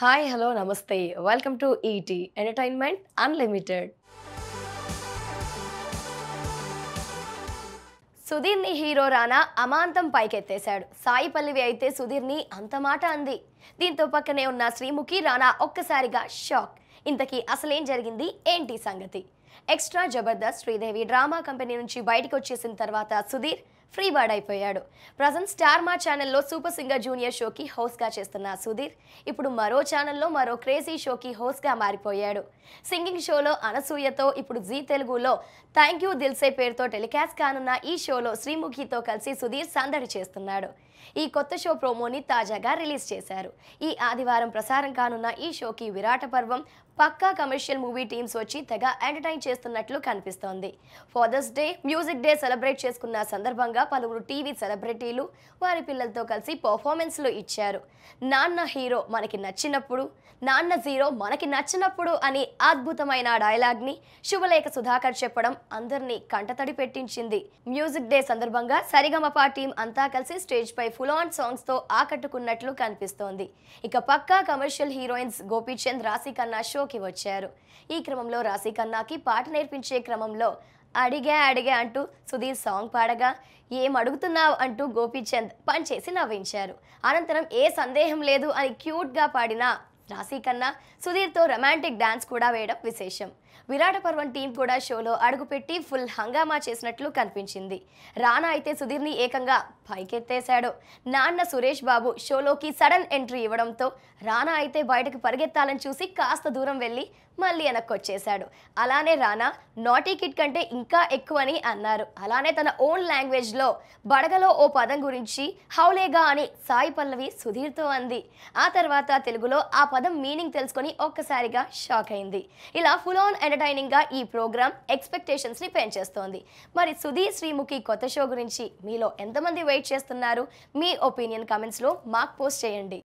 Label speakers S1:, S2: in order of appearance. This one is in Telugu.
S1: హాయ్ హలో నమస్తే welcome to ET entertainment unlimited సుధీర్ని హీరో రానా అమాంతం పైకెత్తేశాడు సాయి అయితే సుధీర్ని అంత మాట అంది దీంతో పక్కనే ఉన్న శ్రీముఖి రానా ఒక్కసారిగా షాక్ ఇంతకీ అసలేం జరిగింది ఏంటి సంగతి extra Jabardasth Sridevi drama company నుంచి బయటకు వచ్చేసిన తర్వాత సుధీర్ ఫ్రీ బర్డ్ అయిపోయాడు ప్రజెంట్ స్టార్ మా ఛానల్లో సూపర్ సింగర్ జూనియర్ షోకి గా చేస్తున్న సుధీర్ ఇప్పుడు మరో ఛానల్లో మరో క్రేజీ షోకి గా మారిపోయాడు సింగింగ్ షోలో అనసూయతో ఇప్పుడు జీ తెలుగులో థ్యాంక్ యూ దిల్సే పేరుతో టెలికాస్ట్ కానున్న ఈ షోలో శ్రీముఖితో కలిసి సుధీర్ సందడి చేస్తున్నాడు ఈ కొత్త షో ప్రోమోని తాజాగా రిలీజ్ చేశారు ఈ ఆదివారం ప్రసారం కానున్న ఈ షోకి విరాట పర్వం పక్కా కమర్షియల్ మూవీ టీమ్స్ వచ్చి తెగ ఎంటర్టైన్ చేస్తున్నట్లు కనిపిస్తోంది father's day music day celebrate చేసుకున్న సందర్భంగా పలువురు టీవీ సెలబ్రిటీలు వారి పిల్లలతో కలిసి పర్ఫార్మెన్స్లు ఇచ్చారు నాన్న హీరో మనకి నచ్చినప్పుడు నాన్న జీరో మనకి నచ్చినప్పుడు అని అద్భుతమైన డైలాగ్ని శుభలేఖ సుధాకర్ చెప్పడం అందరినీ కంటతడి పెట్టించింది మ్యూజిక్ డే సందర్భంగా సరిగమపా టీం అంతా కలిసి స్టేజ్ పై ఫుల్ ఆన్ సాంగ్స్ తో ఆకట్టుకున్నట్లు కనిపిస్తోంది ఇక పక్కా కమర్షియల్ హీరోయిన్స్ గోపీచంద్ రాశి ఖన్నా షోకి వచ్చారు ఈ క్రమంలో రాశీ కన్నాకి పాట నేర్పించే క్రమంలో అడిగా అడిగా అంటూ సుధీర్ సాంగ్ పాడగా ఏం అడుగుతున్నావు అంటూ గోపీచంద్ పనిచేసి నవ్వించారు అనంతరం ఏ సందేహం లేదు అని క్యూట్గా పాడిన రాశీ కన్నా సుధీర్తో రొమాంటిక్ డాన్స్ కూడా వేయడం విశేషం విరాట పర్వం టీం కూడా షోలో అడుగుపెట్టి ఫుల్ హంగామా చేసినట్లు కనిపించింది రానా అయితే సుధీర్ని ఏకంగా పైకెత్తేశాడు నాన్న సురేష్ బాబు షోలోకి సడన్ ఎంట్రీ ఇవ్వడంతో రానా అయితే బయటకు పరిగెత్తాలని చూసి కాస్త దూరం వెళ్ళి మళ్ళీ వెనక్కొచ్చేశాడు అలానే రానా నాటీ కిట్ కంటే ఇంకా ఎక్కువని అన్నారు అలానే తన ఓన్ లాంగ్వేజ్లో బడగలో ఓ పదం గురించి హౌలేగా అని సాయి పల్లవి సుధీర్తో అంది ఆ తర్వాత తెలుగులో ఆ పదం మీనింగ్ తెలుసుకొని ఒక్కసారిగా షాక్ అయింది ఇలా ఫుల్ ఆన్ ఎంటర్టైనింగ్ గా ఈ ప్రోగ్రామ్ ఎక్స్పెక్టేషన్స్ ని పెంచేస్తోంది మరి సుధీ శ్రీముఖి కొత్త షో గురించి మీలో ఎంతమంది వెయిట్ చేస్తున్నారు మీ ఒపీనియన్ కమెంట్స్ లో మాకు పోస్ట్ చేయండి